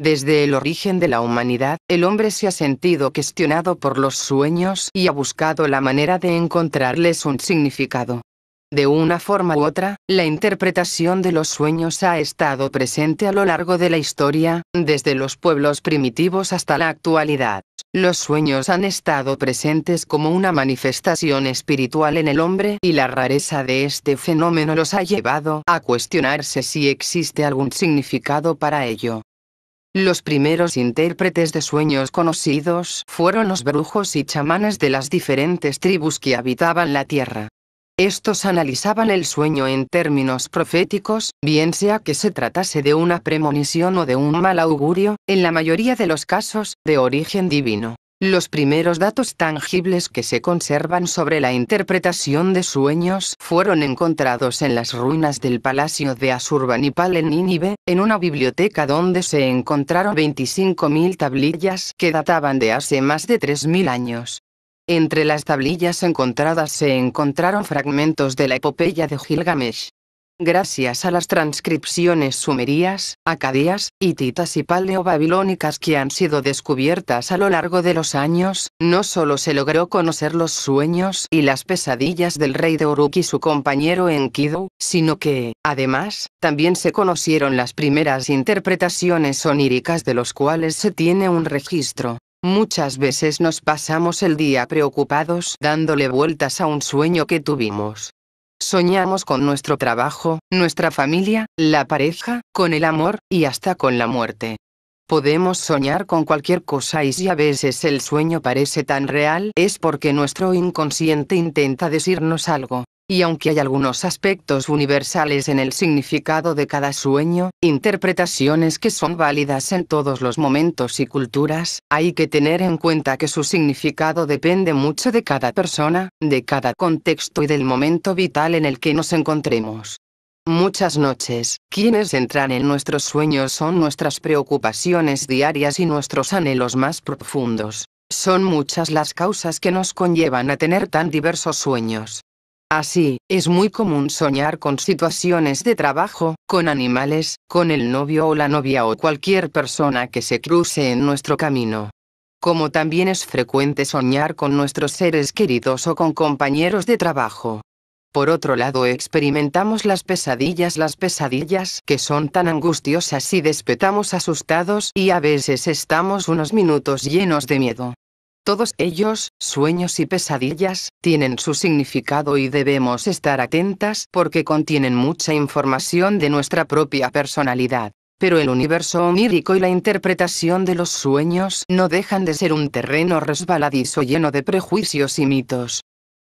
Desde el origen de la humanidad, el hombre se ha sentido cuestionado por los sueños y ha buscado la manera de encontrarles un significado. De una forma u otra, la interpretación de los sueños ha estado presente a lo largo de la historia, desde los pueblos primitivos hasta la actualidad. Los sueños han estado presentes como una manifestación espiritual en el hombre y la rareza de este fenómeno los ha llevado a cuestionarse si existe algún significado para ello. Los primeros intérpretes de sueños conocidos fueron los brujos y chamanes de las diferentes tribus que habitaban la tierra. Estos analizaban el sueño en términos proféticos, bien sea que se tratase de una premonición o de un mal augurio, en la mayoría de los casos, de origen divino. Los primeros datos tangibles que se conservan sobre la interpretación de sueños fueron encontrados en las ruinas del palacio de Asurbanipal en Nínive, en una biblioteca donde se encontraron 25.000 tablillas que databan de hace más de 3.000 años. Entre las tablillas encontradas se encontraron fragmentos de la epopeya de Gilgamesh. Gracias a las transcripciones sumerías, acadias, hititas y paleobabilónicas que han sido descubiertas a lo largo de los años, no solo se logró conocer los sueños y las pesadillas del rey de Uruk y su compañero Enkidu, sino que, además, también se conocieron las primeras interpretaciones oníricas de los cuales se tiene un registro. Muchas veces nos pasamos el día preocupados dándole vueltas a un sueño que tuvimos, Soñamos con nuestro trabajo, nuestra familia, la pareja, con el amor, y hasta con la muerte. Podemos soñar con cualquier cosa y si a veces el sueño parece tan real es porque nuestro inconsciente intenta decirnos algo y aunque hay algunos aspectos universales en el significado de cada sueño, interpretaciones que son válidas en todos los momentos y culturas, hay que tener en cuenta que su significado depende mucho de cada persona, de cada contexto y del momento vital en el que nos encontremos. Muchas noches, quienes entran en nuestros sueños son nuestras preocupaciones diarias y nuestros anhelos más profundos. Son muchas las causas que nos conllevan a tener tan diversos sueños. Así, es muy común soñar con situaciones de trabajo, con animales, con el novio o la novia o cualquier persona que se cruce en nuestro camino. Como también es frecuente soñar con nuestros seres queridos o con compañeros de trabajo. Por otro lado, experimentamos las pesadillas, las pesadillas que son tan angustiosas y despertamos asustados y a veces estamos unos minutos llenos de miedo. Todos ellos, sueños y pesadillas, tienen su significado y debemos estar atentas porque contienen mucha información de nuestra propia personalidad. Pero el universo onírico y la interpretación de los sueños no dejan de ser un terreno resbaladizo lleno de prejuicios y mitos.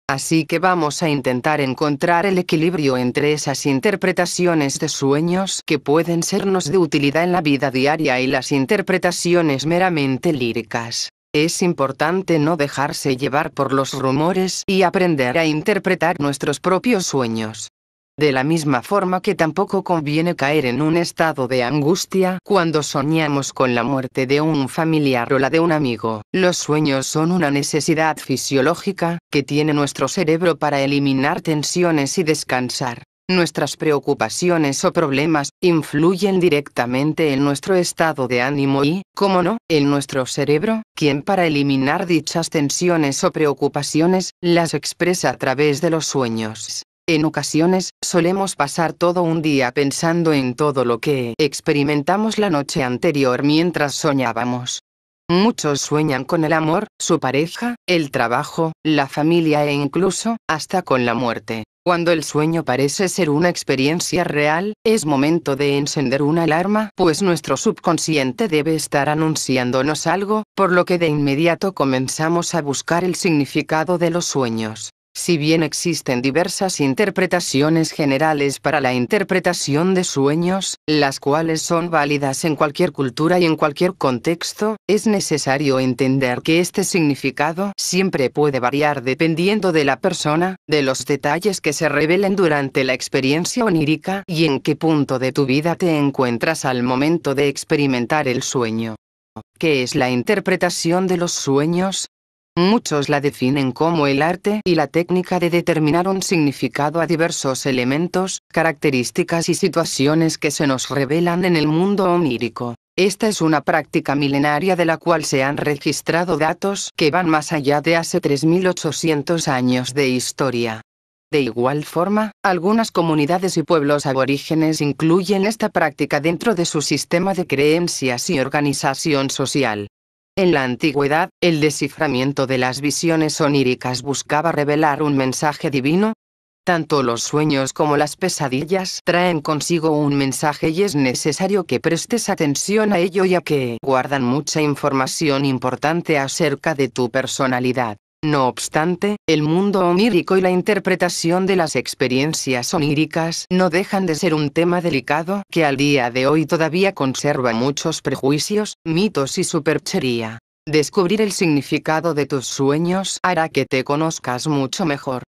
Así que vamos a intentar encontrar el equilibrio entre esas interpretaciones de sueños que pueden sernos de utilidad en la vida diaria y las interpretaciones meramente líricas. Es importante no dejarse llevar por los rumores y aprender a interpretar nuestros propios sueños. De la misma forma que tampoco conviene caer en un estado de angustia cuando soñamos con la muerte de un familiar o la de un amigo. Los sueños son una necesidad fisiológica que tiene nuestro cerebro para eliminar tensiones y descansar nuestras preocupaciones o problemas, influyen directamente en nuestro estado de ánimo y, como no, en nuestro cerebro, quien para eliminar dichas tensiones o preocupaciones, las expresa a través de los sueños. En ocasiones, solemos pasar todo un día pensando en todo lo que experimentamos la noche anterior mientras soñábamos. Muchos sueñan con el amor, su pareja, el trabajo, la familia e incluso, hasta con la muerte. Cuando el sueño parece ser una experiencia real, es momento de encender una alarma, pues nuestro subconsciente debe estar anunciándonos algo, por lo que de inmediato comenzamos a buscar el significado de los sueños. Si bien existen diversas interpretaciones generales para la interpretación de sueños, las cuales son válidas en cualquier cultura y en cualquier contexto, es necesario entender que este significado siempre puede variar dependiendo de la persona, de los detalles que se revelen durante la experiencia onírica y en qué punto de tu vida te encuentras al momento de experimentar el sueño. ¿Qué es la interpretación de los sueños? Muchos la definen como el arte y la técnica de determinar un significado a diversos elementos, características y situaciones que se nos revelan en el mundo onírico. Esta es una práctica milenaria de la cual se han registrado datos que van más allá de hace 3.800 años de historia. De igual forma, algunas comunidades y pueblos aborígenes incluyen esta práctica dentro de su sistema de creencias y organización social. En la antigüedad, el desciframiento de las visiones oníricas buscaba revelar un mensaje divino. Tanto los sueños como las pesadillas traen consigo un mensaje y es necesario que prestes atención a ello ya que guardan mucha información importante acerca de tu personalidad. No obstante, el mundo onírico y la interpretación de las experiencias oníricas no dejan de ser un tema delicado que al día de hoy todavía conserva muchos prejuicios, mitos y superchería. Descubrir el significado de tus sueños hará que te conozcas mucho mejor.